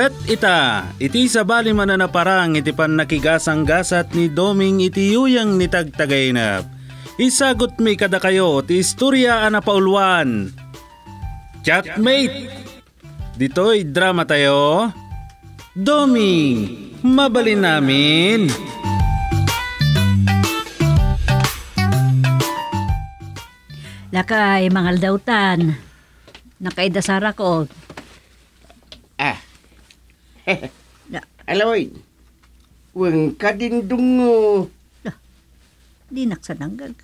Ket ita, iti sa bali mananaparang iti pan nakigasang gasat ni Doming iti yuyang ni tagtagaynap. Isagot mi kada kayo ti istorya anapauluan. Chatmate! Dito'y drama tayo. Doming, mabalin namin! Lakay, mga aldautan. Nakaidasara ko, Nah. Alawoy, wang ka din dungo. Nah, di naksananggag.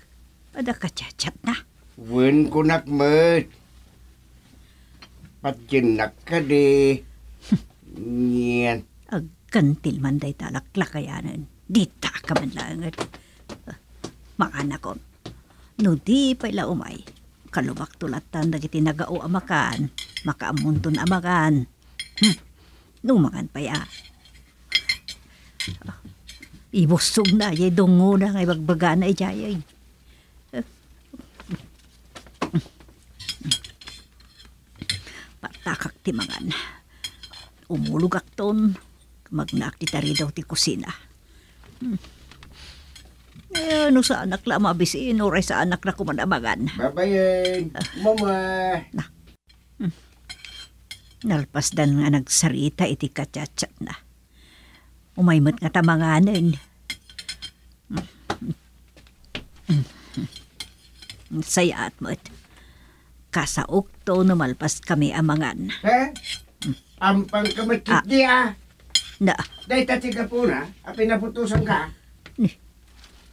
Ada ka chat na. Wen ko nakmat. Patinak ka di. Yan. Agkantil man day talaklakayanan. ta ka man lang. Makana ko. No di pa ila umay. Kalubak tulatan dagiti nagao amakan. Makaamuntun amakan. Hm numangan pa ah. ya. Ibusog na, yay dungo na, ngay bagbaga na, yay. Patakak timangan. Umulugak ton, magnaak ti tari daw ti kusina. Eh, ano sa anak la mabisin, oray sa anak na kumanabagan. Babayin, ah. mama. Na, Nalpasdan nga nagsarita iti katyatsat na. Umaymat nga tamanganin. Saya at mo't. Kasaok to kami amangan. Eh? Ang pangkamatit di ah. Na. Dahil tatiga po na, apinaputusan ah, ka. Ni.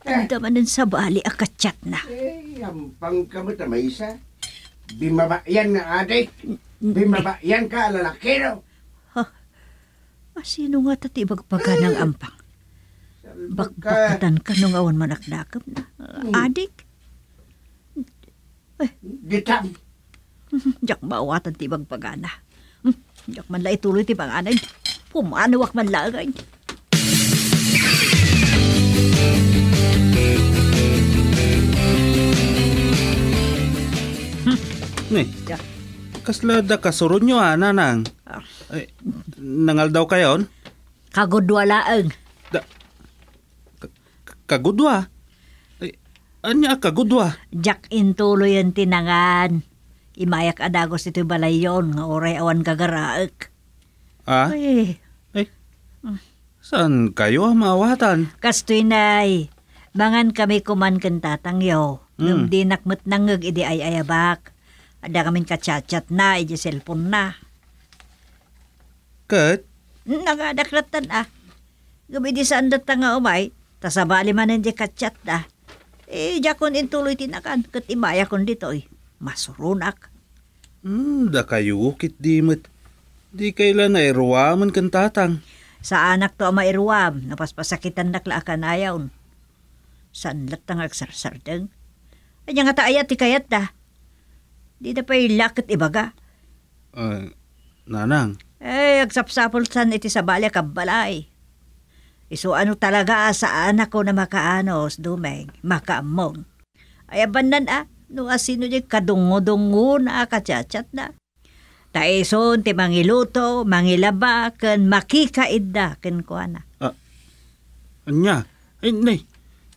Eh. Damanan sa bali akatsat na. Eh, ang pangkamat na Bimabayan na ate. Bimabayan ka, lalaki no. Masino nga tati bagpaga ng ampang. Bakbakatan ka nung awan manakdakam na. Hmm. Adik. Eh. Gitam. Diyak bawatan ti bagpagana. Hmm. Diyak man la ituloy ti panganay. Pumanawak man lagay. Thank ni. Yeah. Kasla da kasurod ana ah, nang. nanang. Ah. Ay, nangal daw kayon? Kagudwa laeng. Da, kagudwa? Ay, anya kagudwa? Jack intuloy ang tinangan. Imayak adagos ito yon nga oray awan kagaraak. Ah? Ay. Ay. Saan kayo maawatan? Kastoy nay. Mangan kami kuman kantatang yo. Mm. Nung dinak matnangag idi ay ayabak. Ada kami kachat-chat na, iji cellphone na. Kat? Nagadaklatan ah. Gabi di saan data nga umay, oh, tasabali man hindi kachat ah. Eh, jakon intuloy tinakan, kat imaya kon dito eh. Masurunak. Hmm, da kayo kit di mat. Di kailan na iruwaman kan tatang. Sa anak to ama iruwam, napaspasakitan naklaakan ayaw. Sanlat tang agsarsardeng. Anya nga taayat ti kayat da. Di da pa'y lakit ibaga. Uh, nanang? Eh, agsapsapol san iti sa balya kabalay. Iso ano talaga ah, sa anak ko na makaanos, dumeng, makaamong. Ay abanan ah, no asino ah, di kadungo-dungo na ah, kachatsat na. Taison ti mangiluto, mangilaba, ken makikaid da, ken kuana. Ah, anya, ay, nay,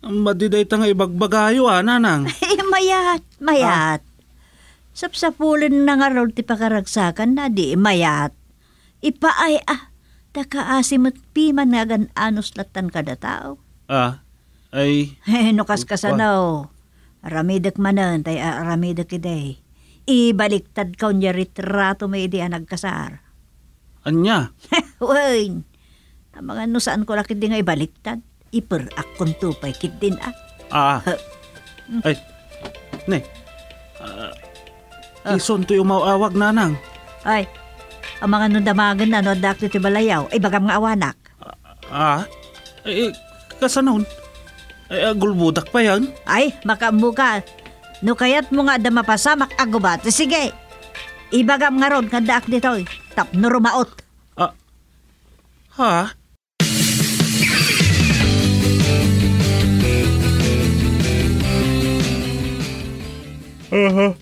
madiday ta nga ibagbagayo ah, nanang. ay, mayat, mayat. Ah? sapsapulin na nga raw ti pakaragsakan na di mayat. Ipaay ah, takaasim at piman nga gananos latan kada tao. Ah, ay... Eh, nukas ka sa naw. Aramidak manan, tay aramidak ah, iday. Ibaliktad ka niya ritrato may di nagkasar. Anya? Uy, mga no saan ko lakit di nga ibaliktad. Iper akon tupay kit din ah. Ah. ay, ne, uh, Ah. Ison to yung mauawag nanang. Ay, ang mga nundamagan na no, dakto ti balayaw, ay bagam nga awanak. Ah? ah eh, eh, kasanon? Eh, ay, ah, gulbudak pa yan? Ay, makamuka. No kayat mo nga da mapasamak agubat. Sige, ibagam nga ron kandaak ditoy. Tap no rumaot. Ah, ha? Uh-huh.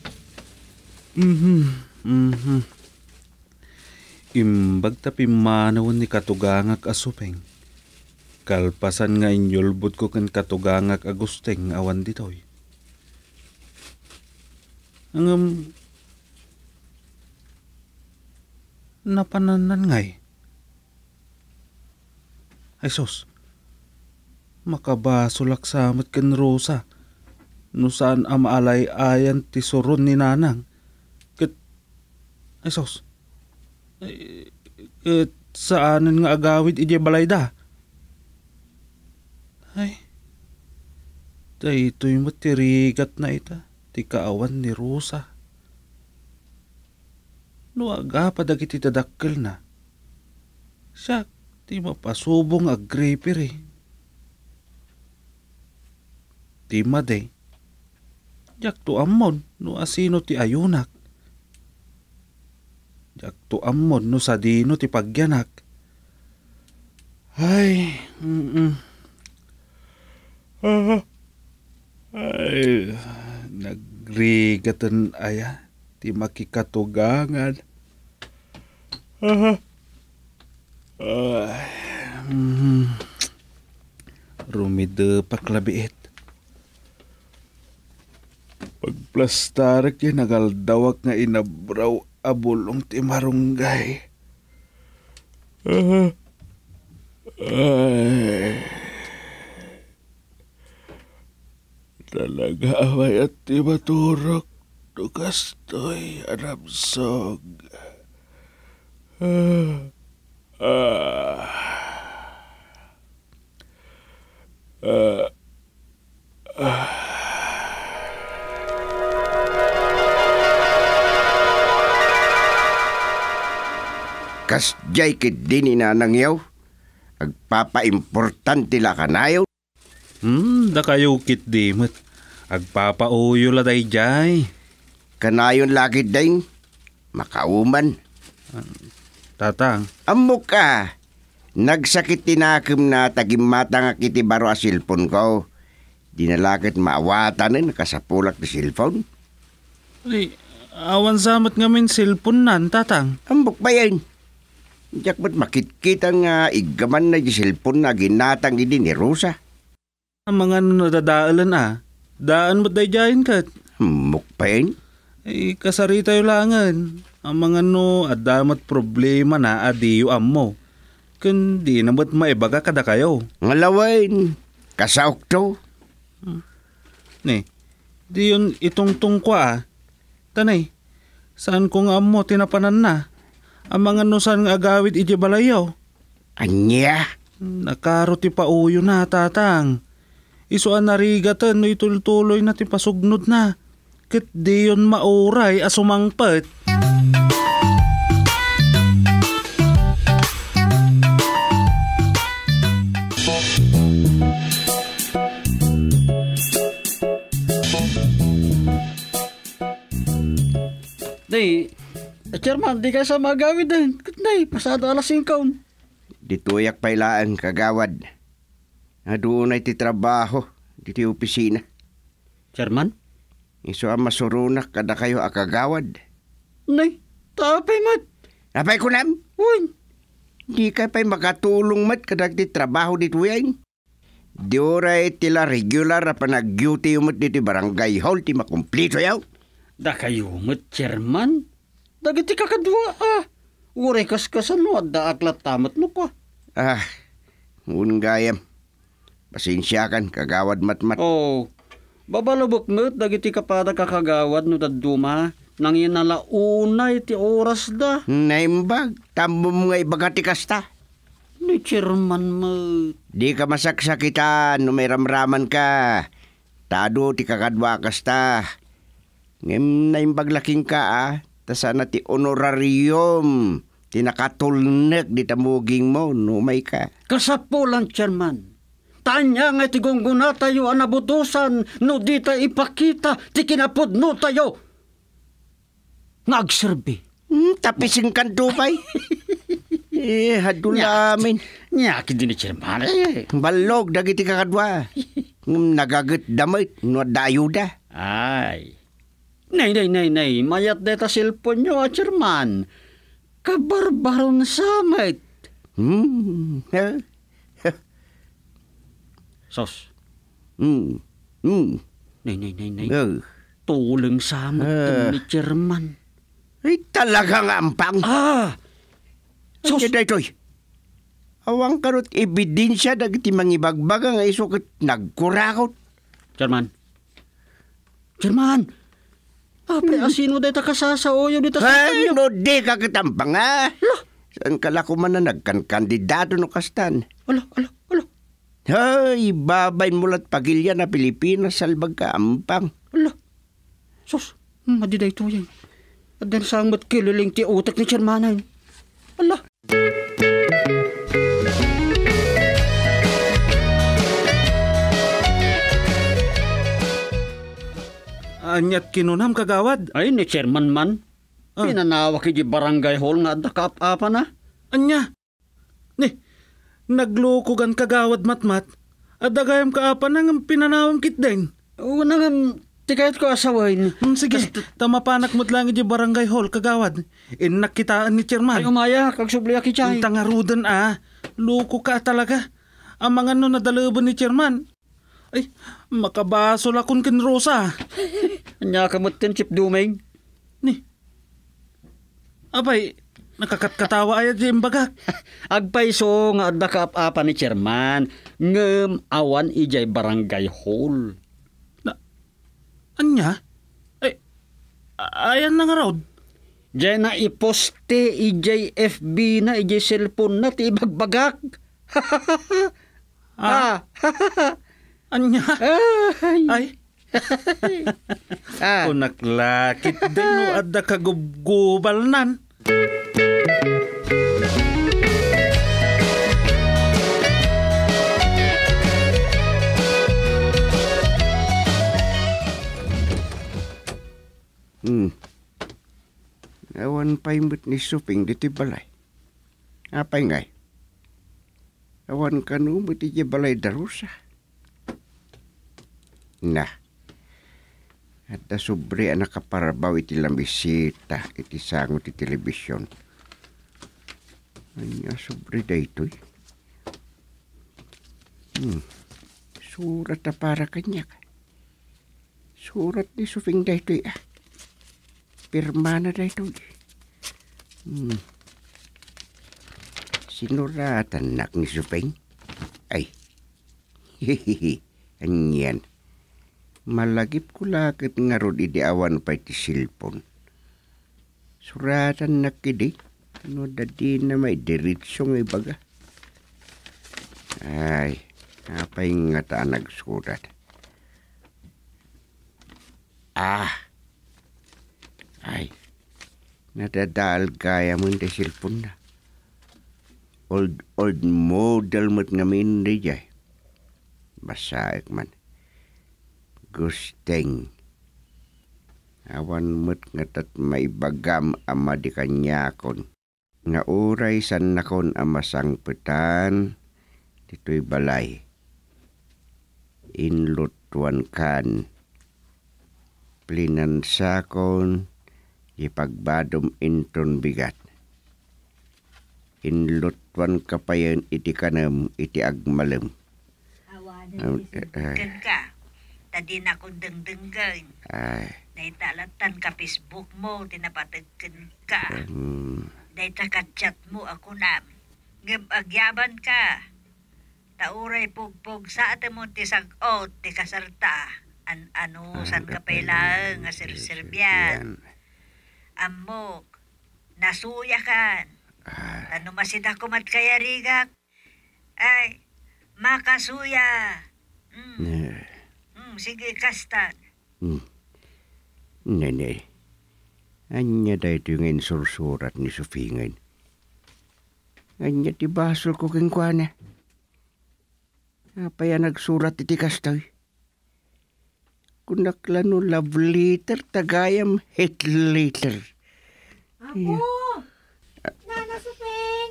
Mm-hmm. Mm-hmm. ni katugangak asupeng. Kalpasan nga inyulbot ko kan katugangak agusteng awan ditoy. Ang um, napananan ngay. Ay sos, makabasulak sa amat kan Rosa. Nusaan saan amalay ayan ti ni Nanang ay sos. Ay, eh, eh saanan nga agawid ije balay da? Ay. Tay ito'y matirigat na ita. Ti kaawan ni Rosa. No aga pa dagiti tadakkel na. Siya, ti mapasubong agripir eh. Ti made. Yak to amon no asino ti ayunak. Jakto amod no sa dino ti pagyanak. Ay, mm-mm. Ah, ay, nagrigatan aya ah, ti makikatugangan. Ah, ay, ah, mm, mm-hmm. rumide paklabiit. Pagplastar kay eh, nagaldawak nga inabraw abulong ti marunggay. Uh, ay, talaga away at ti maturok dugastoy aramsog. Ah, ah, ah, ah. kasjay kit din ina inanangyaw. Agpapaimportante la kanayaw. Hmm, da kayo kit dimit. Agpapauyo la day jay. Kanayon lagi din. Makauman. Tatang. Amo ka. Nagsakit tinakim na tagimata nga kiti baro a silpon ko. Dinalakit maawatan na nakasapulak ni silpon. Ay, awan samat ngamin silpon nan, tatang. Ambok ba yan? Diyak ba't makikita nga igaman na di cellphone na ginatang gidi ni Rosa? Ang mga ano nadadaalan ah. Daan mo mo't dayjayin ka? Mukpain? Ay, kasarita tayo langan. Ang mga no, adamat problema na adiyo amo. Kundi na mo't maibaga kada kayo. Ngalawain, kasaok to. Ne, di yun itong tungkwa ah. Tanay, saan kong amo tinapanan na? ang ano saan nga agawit iti balayaw. Anya? Nakaro ti pauyo na tatang. Isuan narigatan no itultuloy na ti pasugnod na. Kit di yun mauray asumangpat. Day, eh, chairman, di ka sa magawid din. Kutnay, pasado alas yung kaon. Dituyak pailaan, kagawad. Na doon ay titrabaho, dito opisina. Chairman? Iso ang masurunak kada kayo akagawad. Nay, tapay mat. Tapay ko nam? Uy. Di ka pa'y makatulong mat kada titrabaho dito yan. Di oray tila regular na panag-duty umot dito barangay hall ti makumplito yaw. Da kayo umot, chairman? Dagiti kakadwa ah. kas kaskasan no, adda aklat tamat no ko. Ah, ngun gayam. Pasensya kagawad matmat. Oh, babalabok no, dagiti kapada kakagawad no daduma. Nang inalauna iti oras da. Naimbag, tambo mga ibagati kasta. Ni chairman mo. Di ka masaksakitan, no may ka. Tado ti kakadwa kasta. Ngayon naimbag laking ka ah ta sana ti honorarium ti nakatulnek di tamuging mo numay ka. Kasapulan chairman. Tanya nga ti gungguna tayo anabutusan no di ta ipakita ti kinapudno tayo. Nagserbi. Hmm, tapising kan Dubai. eh, hadulamin. Nya, kindi ni Chairman. Eh. Hmm, balog, dagiti kakadwa. Hmm, Nagagat damay, no dayuda. Ay. Nay, nay, nay, nay, mayat deta cellphone nyo, Acherman. Ah, Kabarbaro na samit. Hmm. Sos. Hmm. Hmm. Nay, nay, nay, nay. Uh. Tulang samit uh. Ah. ni German. Ay, talagang ampang. Ah! Sos. Ay, toy. Awang karot ebidensya dagiti mangibagbaga nga iso nagkurakot. Chairman. Chairman. German! Ape, asino day takasasaoyo dito sa tayo. no, di ka kitampang ha? Ala. Saan kala ko man na nagkan-kandidato no kastan? Alo, alo, alo. Ay, babay mulat pagilya na Pilipinas, salbag ka ampang. Alo, Sus, madiday to yan. At din saan ba't ti utak ni Charmanay? Alo. Ala. anyat kinunam kagawad. Ay, ni chairman man. Ah. Pinanawa ki barangay hall nga da kaapa na. Anya? Ni, naglukugan kagawad matmat. Adagayam kaapa na ng pinanawang kit din. Una nga, tikayat ko asawain. Hmm, sige, Kas, tamapanak mo't lang di barangay hall kagawad. In Inakitaan ni chairman. Ay, umaya, kagsubliya ki chay. Tangarudan ah. Luko ka talaga. Ang mga no nadalaban ni chairman, ay, makabasol akong kin Rosa. Anya kamot tin, Chip Dumeng. Ni. Abay, nakakatkatawa ay di bagak. Agpaiso nga adda kaapapa ni chairman ngem awan ijay barangay hall. Na, anya? Ay, ayan na nga raw. Diyan na iposte ijay FB na ijay cellphone na ti ibagbagak. ah. ah. Anya? Ay. Ay. ah. Kung naklakit din no adda kagubgubal nan. Hmm. Awan pa imut ni Suping diti balay. Apa ingay? Awan kanu muti balay darusa na. At sobre ang nakaparbaw iti lambisita iti sangot iti telebisyon. Anya sobre daytoy. Eh. Hmm. Surat na para kanya. Surat ni Sufing daytoy eh, ah. Pirma na daytoy. Eh. Hmm. Sinuratan nak ni Sufing. Ay. Hehehe. Anyan malagip ko lakit nga rod awan pa iti silpon. Suratan na kidi, no dadi na may diritsyo nga ibaga. Ay, napay nga ta nagsurat. Ah, ay, nadadal gaya mo iti silpon na. Old, old model mo't ngamin di jay. Basa man gusteng. Awan mo't ngatat maibagam ama di kanyakon. Nga uray san nakon amasang sangpitan, dito'y balay. Inlutuan kan. Plinansakon, ipagbadom inton bigat. Inlutuan kapayan iti kanam, iti agmalam. Awan, um, uh, ka ta di na ko dengdenggan. Ay. Dahil talatan ka Facebook mo, tinapatagkan ka. Um. Mm. Dahil chat mo ako na. Ngabagyaban ka. Tauray pugpog sa atin mo tisag ti kasarta. An ano, san ka pailang nga sirsirbyan. Amok, nasuya kan. Ano masida ko matkaya Ay, makasuya. Mm. Yeah sige kastan. Hmm. Nene, anya dahito yung insursurat ni Sufingin. Anya ti basol ko king Apa eh. Apaya nagsurat iti kastoy. Kunaklano love letter, tagayam hate letter. Apo! Yeah. Nana Sufing!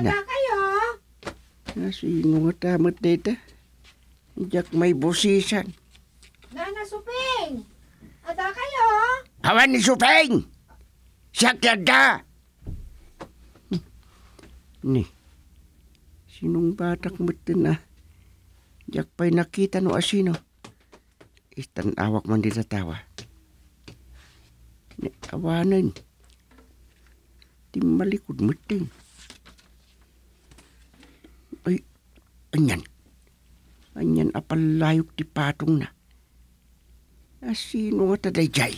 Ada Na. kayo? Nasino ah, nga tamat dito? Diyak may bosisan. Ada kayo? Hawan ni Supeng! Siya kada! Ni, sinong batak mo na? Yak pa'y nakita no asino. Itan awak man di tawa. Ni, awanan. Di malikod mo ting. Ay, anyan. Anyan apalayok ti patong na. asi no ata dai jai.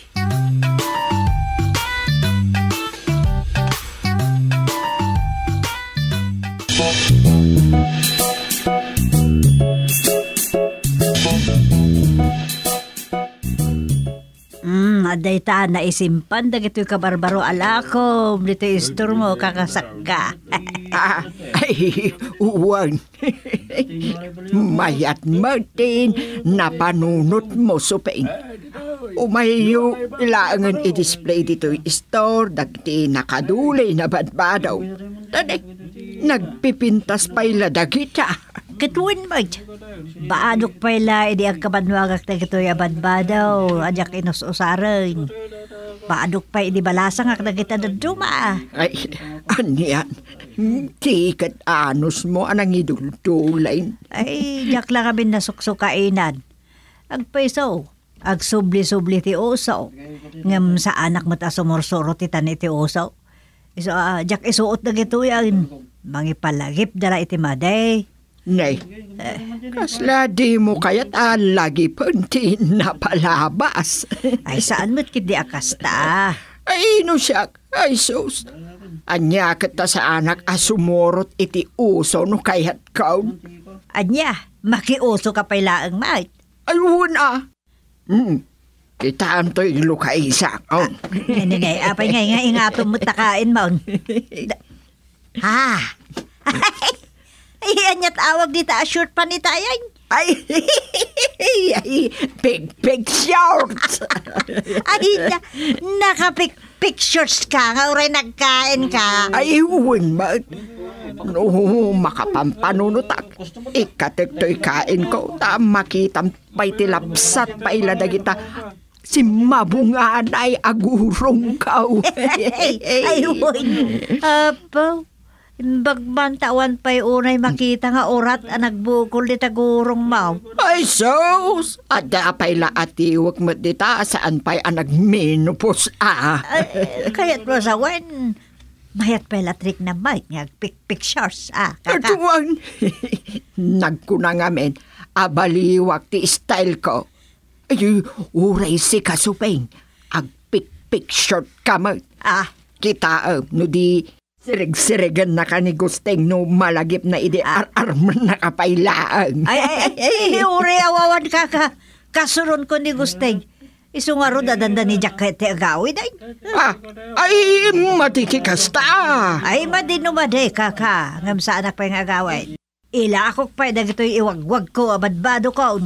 dayta na isimpan dagitoy kabarbaro alakom dito istor mo kakasakka. ay, uwan. Mayat Martin, napanunot mo supain. Umayo ilangan i-display dito istor dagiti nakadulay na badbadaw. Tanik, nagpipintas pa'y ladagita. Kituin mait. Baadok pa ila, hindi ang kabanwagak na kito'y abadbadaw, adyak inususarin. Baadok pa hindi balasang ak nakita na duma. Ay, aniyan. Hindi kat anus mo anang idultulain. Ay, diyak lang kami nasuksukainan. Agpaisaw, agsubli-subli ti usaw. Ngam sa anak mo ta sumursuro ti tani ti usaw. Iso, uh, ah, diyak isuot na gito yan. Mangipalagip dala iti maday. Nay, eh, kasla di mo kaya't alagi punti na palabas. Ay, saan mo't kidi akasta? Ay, no siyak. Ay, sus. Anya kita sa anak asumorot iti uso no kayat kaun. Anya, makiuso ka pa ilaang mait. Alwun ah. Mm. Kitaan to ilo ka isa. Oh. Ngani ngay, apay ngay nga ingatong mo takain maon. Ha! Iyan niya tawag dita short panitayan. Ay, ay, big, big shorts. ay, na, big, big shorts ka, nga nagkain ka. Ay, huwag ma. No, makapampanunutag. Ikatekto'y kain ko. Ta makita, makitang pa ila dagita si mabungaan ay agurong ka. ay, ay, ay, ay, ay, ay, ay, ay, ay, ay, ay, Bagbang tawan pa'y unay makita nga urat ang nagbukol di tagurong maw. Ay sos! Ada pa'y laatiwag mo dita saan pa'y ang nagminupos ah. kaya't mo sa wen. Mayat pa'y latrik na mic nga pictures ah. Katuan! Nagkuna nga men, abaliwak ti style ko. Ay, uray si kasupeng. Agpik-picture kamot. Ah, kita uh, no di Sirig-sirigan na ka ni Gusteng no malagip na idiar-ar man nakapailaan. ay, ay, ay, ay, uri awawan ka ka. Kasurun ko ni Gusteng. Isungaro dadanda ni Jakete agawid ay. Ah, ay, matikikasta. Ay, madinumaday ka ka. Ngam sa anak pa yung agawid. Ila akok pa dagito'y iwagwag ko, abadbado ko.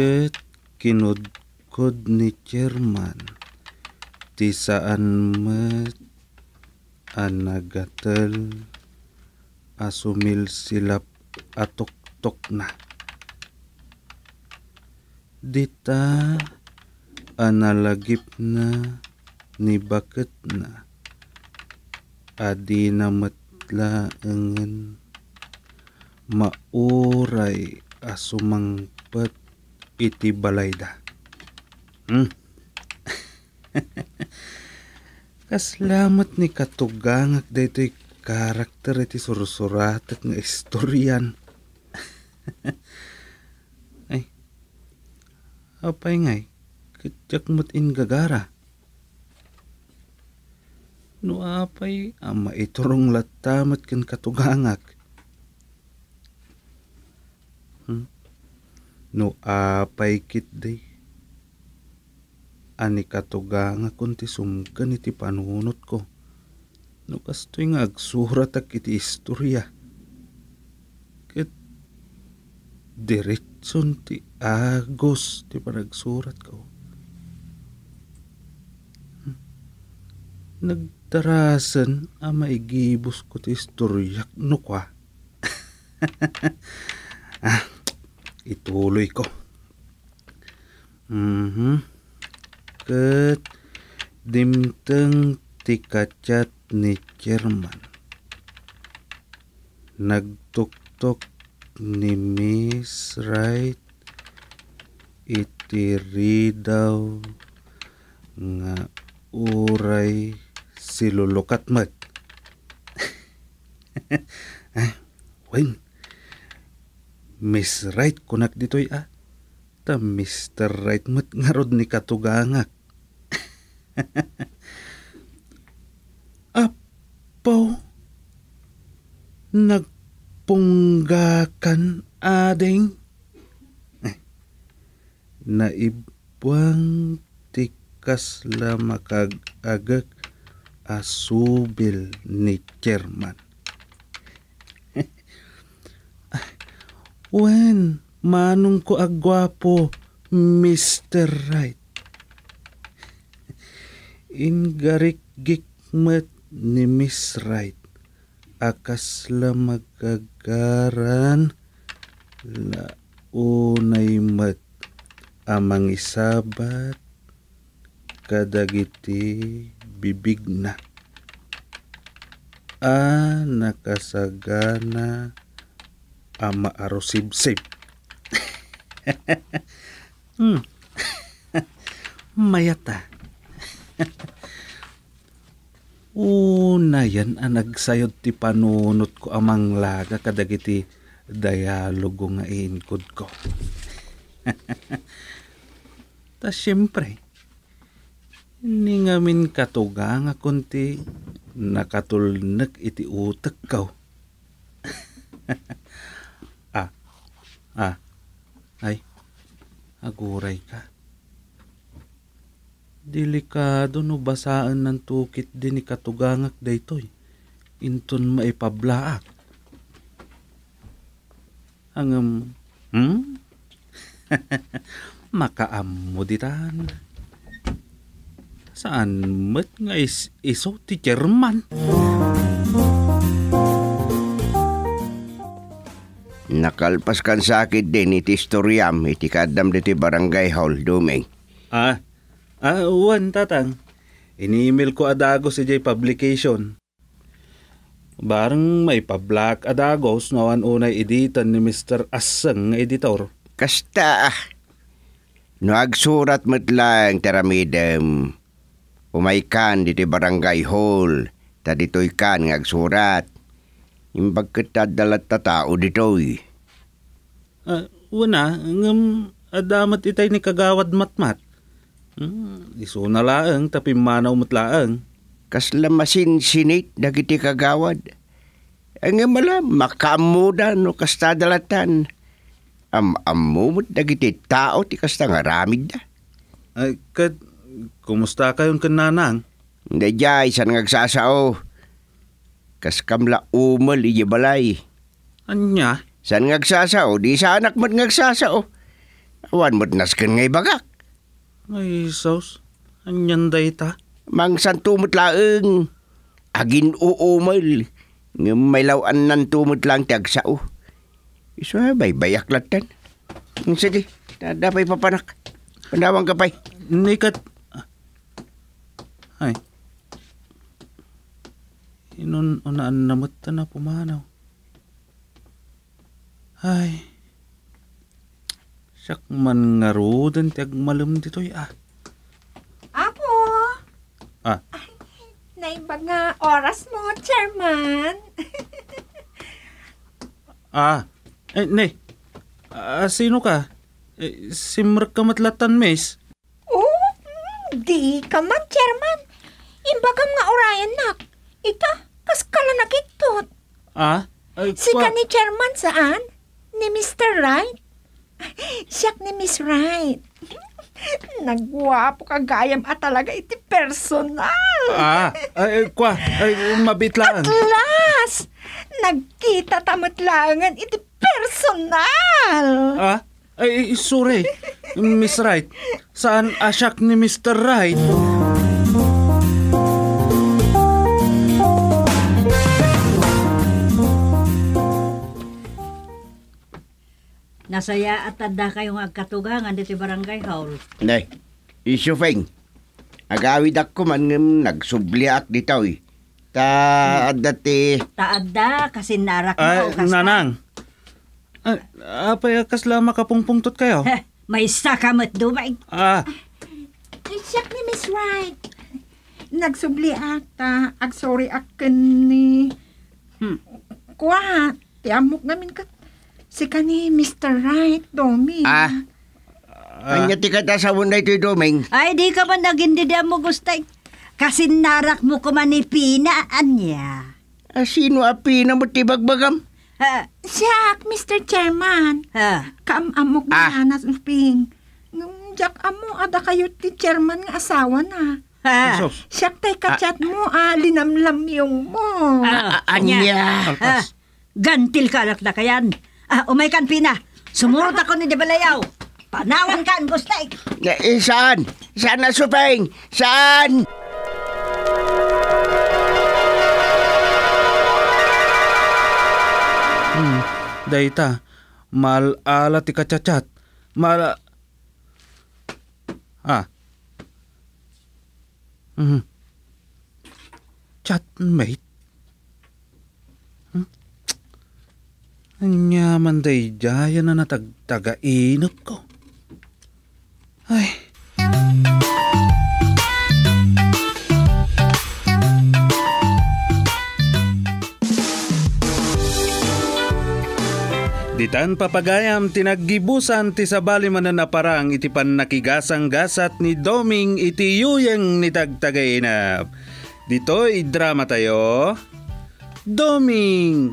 Ket kinudkod ni chairman ti saan met anagatel asumil silap atuktok na. Dita analagip na ni bakit na adi na matlaangan mauray asumangpat iti balayda. Hmm. Kaslamat ni katugangak dito'y karakter iti surusuratak nga istoryan. Ay, apay ngay, eh. kityak mo't ingagara. No apay, ama iturong latamat kan katugangak. Hmm? no apay kit day ani katuga nga kunti sumgan iti panunot ko no kastoy nga agsura tak iti istorya ket diretson ti agos ti panagsurat ko hmm. nagtarasan ama igibos ko ti istoryak no kwa ah ituloy ko. Mm-hmm. Ket dimteng tikacat ni Jerman. Nagtuktok ni Miss Wright itiri daw nga uray silulukat mag. ah, Wayne, Miss Right kunak ditoy a. Ah. Ta Mr. Right met ngarod ni katugangak. Apo, nagpunggakan ading. Eh, naibwang tikas la makagagak asubil ni Chairman. Wen, manong ko agwapo, Mr. Right. Ingarikgik met ni Miss Right. Akas la magagaran launay mat amang isabat kadagiti bibig na. Ah, nakasagana ama arosib sib hmm. mayata una yan ang ah, nagsayod ti panunot ko amang laga kadagiti dialogo nga iinkod ko ta syempre ni ngamin katuga nga kunti nakatulnek iti utak kaw Ah. Ay. Aguray ka. Delikado no basaan ng tukit din ni katugangak daytoy. Inton maipablaak. Ang um, hmm? Makaam mo ditan. Saan mat nga is iso ti German? Oh. Nakalpas kan sakit din iti storyam iti kadam diti barangay hall dumeng. Ah, ah, uwan tatang. Ini-email ko adago si Jay publication. Barang may pa-black adagos na unay editan ni Mr. Asang editor. Kasta ah. No agsurat lang teramidem. Umay kan diti barangay hall. Taditoy kan agsurat. Imbag kita dalat ta tao dito eh. Uh, una, ngam adamat itay ni kagawad matmat. Hmm, iso na laang tapi manaw matlaang. Kaslamasin sinit dagiti kagawad. Ang eh, mala makamuda no kasta dalatan. Am amumot dagiti tao ti kasta nga ramid da. Ay, kat, kumusta kayon kananang? Hindi jay, saan nagsasao? Kas kamla umal iya balay. Anya? San ngagsasao? Di sa anak mat ngagsasao. Awan mat nasken ngay bagak. Ay, saus. Anyan day ta? Mang santumot laeng. Agin uumal. Nga may lawan nan tumot lang tiagsao. Iso bay bayak latan. Sige, dapay papanak. Pandawang pa'y. Nikat. Ay. Tinun unaan namot na pumanaw. Ay. Siyak man nga rodan ti agmalam ditoy ah. Apo. Ah. Ay, naibag nga oras mo, chairman. ah. Eh, ne. Ah, sino ka? Eh, simmer ka matlatan, miss. Oh, mm, di ka man, chairman. Imbagam nga orayan nak. Ita, kas kala nakitot. Ah? Ay, si pa... ni chairman saan? Ni Mr. Wright? Siyak ni Miss Wright. Nagwapo kagayam at talaga iti personal. Ah, ay, eh, kwa, ay, mabitlaan. At last, nagkita tamutlangan iti personal. Ah, ay, eh, sorry, Miss Wright. Saan asyak ni Mr. Wright? Nasaya at tanda kayong agkatugangan dito barangay hall. Nay, isufeng. Agawid ako man ng um, nagsubliat dito eh. Ta dati. Taadda kasi narak na Ay, ukas nanang. Ah, apay akas lama kayo. May isa ka matdumay. Ah. Siyak ni Miss Wright. Nagsubli ata. Ag sorry akin ni... Hmm. Kwa, tiyamok namin ka Si kani Mr. Wright, Domi. Ah. Uh, ah. Anya ti kata sa wunday ti Doming. Ay, di ka man nagindida mo gustay. Kasi narak mo ko man ipina, anya. Ah, sino apina mo ti bagbagam? Uh, Jack, Mr. Chairman. Uh, Kaamamok na ah. anas uping. Nung Jack amo, ada kayo ti chairman nga asawa na. Ha, siyak tay kachat ah. mo, ah, linamlam yung mo. Ah, ah anya. Ah, gantil kalak na kayan. Ah, umay kan pina. Sumurot ako ni Debalayaw. Panawan kan, Gustaik. Eh, saan? Saan na supeng? Saan? Hmm, dayta. Malala ti kacacat. Mal... Ah. Hmm. Chatmate? Nanyaman day daya na natagtagainot ko. Ay. Ditan papagayam tinaggibusan ti sabali mananaparang itipan nakigasang gasat ni Doming iti yuyeng ni tagtagainap. Dito idrama tayo. Doming,